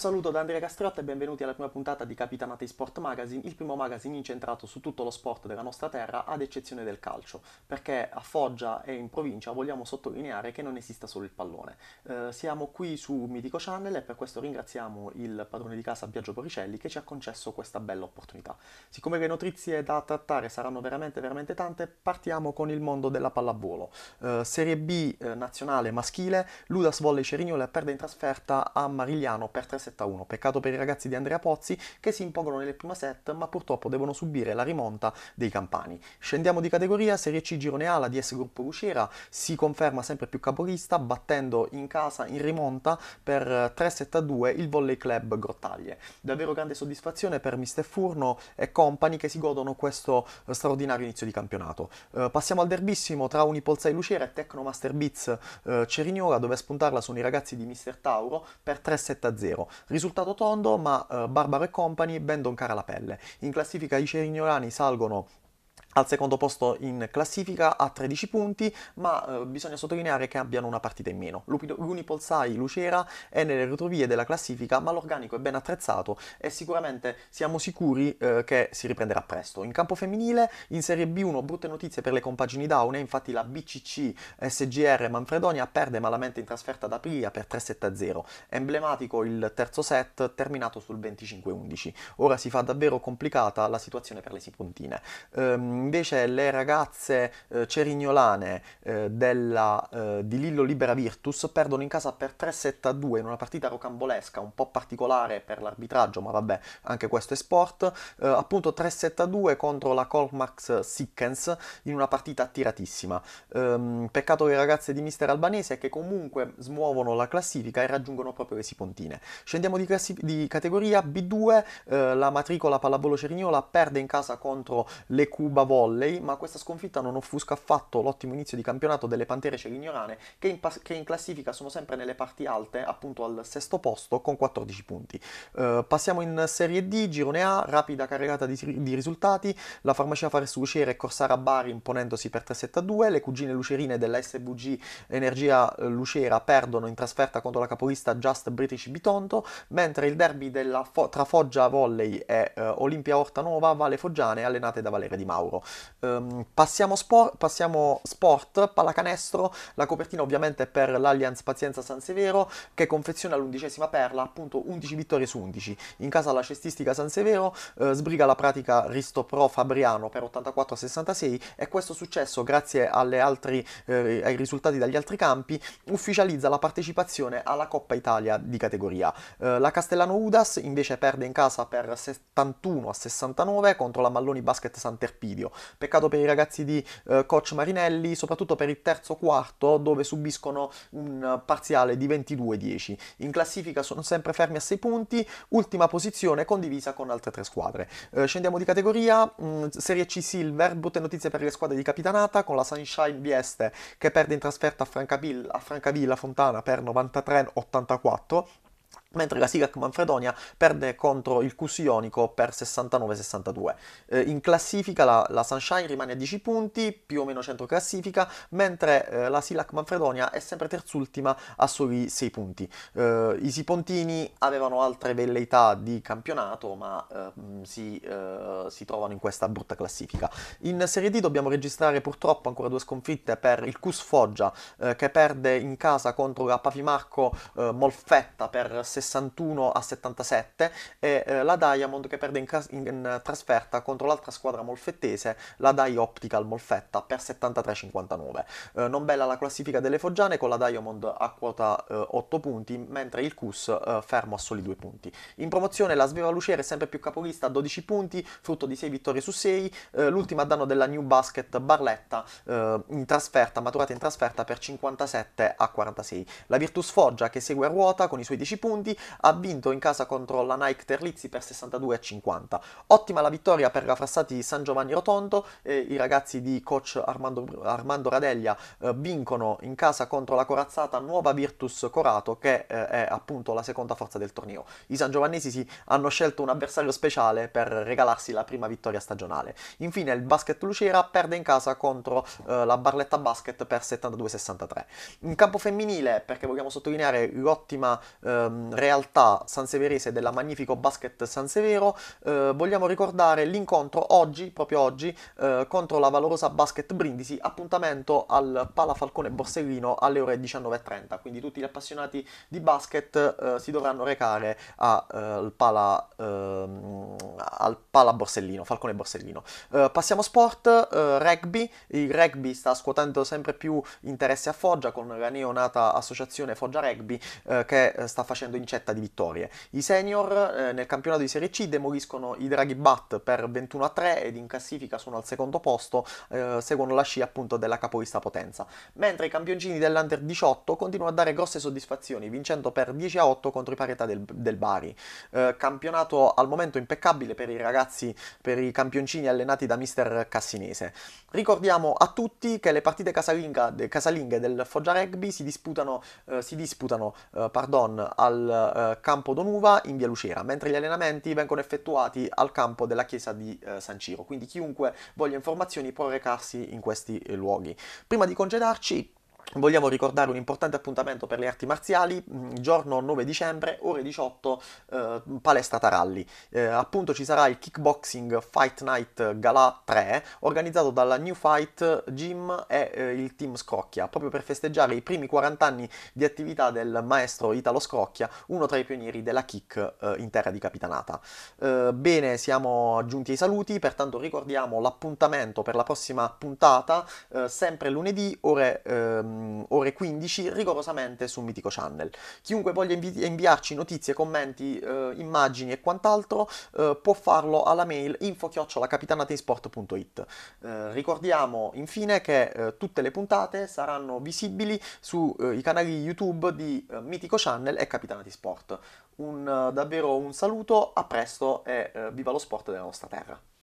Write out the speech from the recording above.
Un saluto da Andrea Castrotta e benvenuti alla prima puntata di Capitanate Sport Magazine, il primo magazine incentrato su tutto lo sport della nostra terra, ad eccezione del calcio, perché a Foggia e in provincia vogliamo sottolineare che non esista solo il pallone. Eh, siamo qui su Mitico Channel e per questo ringraziamo il padrone di casa Biagio Boricelli che ci ha concesso questa bella opportunità. Siccome le notizie da trattare saranno veramente veramente tante, partiamo con il mondo della pallavolo. Eh, serie B eh, nazionale maschile, Ludas Volley Cerignola perde in trasferta a Marigliano per 3 set a 1. Peccato per i ragazzi di Andrea Pozzi che si impongono nelle prime set ma purtroppo devono subire la rimonta dei campani. Scendiamo di categoria, Serie C Girone A, la DS Gruppo Luciera si conferma sempre più capolista battendo in casa in rimonta per 3 eh, 7 a 2 il Volley Club Grottaglie. Davvero grande soddisfazione per Mister Furno e compagni che si godono questo eh, straordinario inizio di campionato. Uh, passiamo al derbissimo tra Unipolzai Lucera e Tecno Master Beats uh, Cerignola dove a spuntarla sono i ragazzi di Mister Tauro per 3 7 a 0. Risultato tondo, ma eh, Barbaro e Company ben doncare la pelle. In classifica i cerignolani salgono al secondo posto in classifica a 13 punti, ma eh, bisogna sottolineare che abbiano una partita in meno. L'Unipolsai Lucera è nelle retrovie della classifica, ma l'organico è ben attrezzato e sicuramente siamo sicuri eh, che si riprenderà presto. In campo femminile, in Serie B1, brutte notizie per le compagini down, Daune, infatti la BCC SGR Manfredonia perde malamente in trasferta ad Aprilia per 3-7-0. Emblematico il terzo set terminato sul 25-11. Ora si fa davvero complicata la situazione per le sipuntine. Ehm, invece le ragazze eh, cerignolane eh, della, eh, di Lillo Libera Virtus perdono in casa per 3-7-2 in una partita rocambolesca, un po' particolare per l'arbitraggio, ma vabbè, anche questo è sport, eh, appunto 3-7-2 contro la Colmax Sickens in una partita attiratissima. Ehm, peccato che le ragazze di Mister Albanese che comunque smuovono la classifica e raggiungono proprio le sipontine. Scendiamo di, classi- di categoria B2, eh, la matricola pallavolo cerignola perde in casa contro le Cuba Vol volley, ma questa sconfitta non offusca affatto l'ottimo inizio di campionato delle Pantere Celignorane, che in, che in classifica sono sempre nelle parti alte, appunto al sesto posto, con 14 punti. Uh, passiamo in Serie D, Girone A, rapida carregata di, di risultati, la farmacia Fares Lucere e Corsara Bari imponendosi per 3-7-2, le cugine lucerine della SVG Energia eh, Lucera perdono in trasferta contro la capolista Just British Bitonto, mentre il derby fo- tra Foggia Volley e uh, Olimpia Orta Nuova, Vale Foggiane, allenate da Valeria Di Mauro loro. Um, ehm, passiamo, sport, passiamo sport, pallacanestro, la copertina ovviamente è per l'Allianz Pazienza San Severo che confeziona l'undicesima perla, appunto 11 vittorie su 11. In casa alla cestistica San Severo eh, sbriga la pratica Risto Pro Fabriano per 84 a 66 e questo successo grazie altri, eh, ai risultati dagli altri campi ufficializza la partecipazione alla Coppa Italia di categoria. Eh, la Castellano Udas invece perde in casa per 71 a 69 contro la Malloni Basket San Terpidio tiro. Peccato per i ragazzi di eh, coach Marinelli, soprattutto per il terzo quarto dove subiscono un parziale di 22-10. In classifica sono sempre fermi a 6 punti, ultima posizione condivisa con altre tre squadre. Eh, scendiamo di categoria, mh, mm, Serie C Silver, brutte notizie per le squadre di Capitanata con la Sunshine Vieste che perde in trasferta a Francavilla, a Francavilla Fontana per 93-84 mentre la Silac Manfredonia perde contro il Cus Ionico per 69-62. Eh, in classifica la, la, Sunshine rimane a 10 punti, più o meno centro classifica, mentre eh, la Silac Manfredonia è sempre terzultima a soli 6 punti. Eh, I Sipontini avevano altre velleità di campionato, ma ehm, si, eh, si, trovano in questa brutta classifica. In Serie D dobbiamo registrare purtroppo ancora due sconfitte per il Cus Foggia, eh, che perde in casa contro la Pafimarco eh, Molfetta per 6 61 a 77 e eh, la Diamond che perde in, in, in trasferta contro l'altra squadra molfettese, la Dai Optical Molfetta per 73-59. Eh, non bella la classifica delle foggiane con la Diamond a quota eh, 8 punti, mentre il Cus eh, fermo a soli 2 punti. In promozione la Sveva Luciere sempre più capolista a 12 punti, frutto di 6 vittorie su 6, eh, l'ultima a danno della New Basket Barletta eh, in trasferta, maturata in trasferta per 57 a 46. La Virtus Foggia che segue a ruota con i suoi 10 punti minuti, ha vinto in casa contro la Nike Terlizzi per 62 a 50. Ottima la vittoria per la Frassati di San Giovanni Rotondo, eh, i ragazzi di coach Armando, Armando Radeglia eh, vincono in casa contro la corazzata Nuova Virtus Corato che eh, è appunto la seconda forza del torneo. I San Giovannesi si hanno scelto un avversario speciale per regalarsi la prima vittoria stagionale. Infine il Basket Lucera perde in casa contro eh, la Barletta Basket per 72-63. In campo femminile, perché vogliamo sottolineare l'ottima ehm, realtà sanseverese della Magnifico Basket San Severo, eh, vogliamo ricordare l'incontro oggi, proprio oggi, eh, contro la valorosa Basket Brindisi, appuntamento al Pala Falcone Borseghino alle ore 19.30, quindi tutti gli appassionati di basket eh, si dovranno recare a, al, eh, Pala, ehm, al Pala Borsellino, Falcone Borsellino. Eh, passiamo sport, eh, rugby, il rugby sta scuotendo sempre più interesse a Foggia con la neonata associazione Foggia Rugby che sta facendo in concetta di vittorie. I senior eh, nel campionato di Serie C demoliscono i Draghi Bat per 21 a 3 ed in classifica sono al secondo posto, eh, seguono la scia appunto della capolista Potenza. Mentre i campioncini dell'Under 18 continuano a dare grosse soddisfazioni, vincendo per 10 a 8 contro i Parietà del, del Bari. Eh, campionato al momento impeccabile per i ragazzi, per i campioncini allenati da mister Cassinese. Ricordiamo a tutti che le partite casalinga, de, casalinghe del Foggia Rugby si disputano, eh, si disputano eh, pardon, al eh, campo Donuva in via Lucera, mentre gli allenamenti vengono effettuati al campo della chiesa di eh, San Ciro, quindi chiunque voglia informazioni può recarsi in questi eh, luoghi. Prima di congedarci Vogliamo ricordare un importante appuntamento per le arti marziali, mm, giorno 9 dicembre, ore 18, eh, Palestra Taralli. Eh, appunto ci sarà il Kickboxing Fight Night Gala 3, organizzato dalla New Fight Gym e eh, il team Scrocchia, proprio per festeggiare i primi 40 anni di attività del maestro Italo Scrocchia, uno tra i pionieri della kick eh, in terra di Capitanata. Eh, bene, siamo giunti ai saluti, pertanto ricordiamo l'appuntamento per la prossima puntata, eh, sempre lunedì, ore... Ehm, Ehm, ore 15 rigorosamente su Mitico Channel. Chiunque voglia invi- inviarci notizie, commenti, eh, immagini e quant'altro eh, può farlo alla mail info-capitanateisport.it. Eh, ricordiamo infine che eh, tutte le puntate saranno visibili sui eh, canali YouTube di eh, Mitico Channel e Capitanati Sport. Un, davvero un saluto, a presto e viva lo sport della nostra terra!